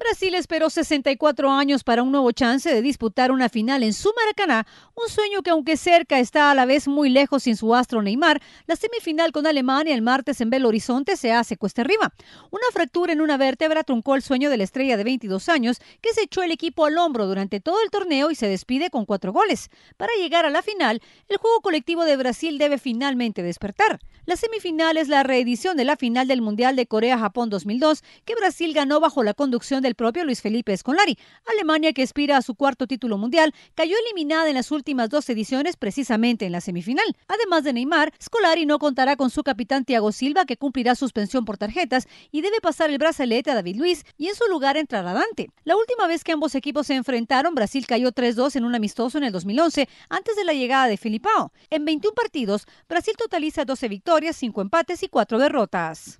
Brasil esperó 64 años para un nuevo chance de disputar una final en su Maracaná, un sueño que aunque cerca está a la vez muy lejos sin su astro Neymar. La semifinal con Alemania el martes en Belo Horizonte se hace cuesta arriba. Una fractura en una vértebra truncó el sueño de la estrella de 22 años que se echó el equipo al hombro durante todo el torneo y se despide con cuatro goles. Para llegar a la final, el juego colectivo de Brasil debe finalmente despertar. La semifinal es la reedición de la final del Mundial de Corea-Japón 2002 que Brasil ganó bajo la conducción de el propio Luis Felipe Escolari. Alemania, que aspira a su cuarto título mundial, cayó eliminada en las últimas dos ediciones, precisamente en la semifinal. Además de Neymar, Scolari no contará con su capitán Thiago Silva, que cumplirá suspensión por tarjetas y debe pasar el brazalete a David Luis, y en su lugar entrará Dante. La última vez que ambos equipos se enfrentaron, Brasil cayó 3-2 en un amistoso en el 2011, antes de la llegada de Filipao. En 21 partidos, Brasil totaliza 12 victorias, 5 empates y 4 derrotas.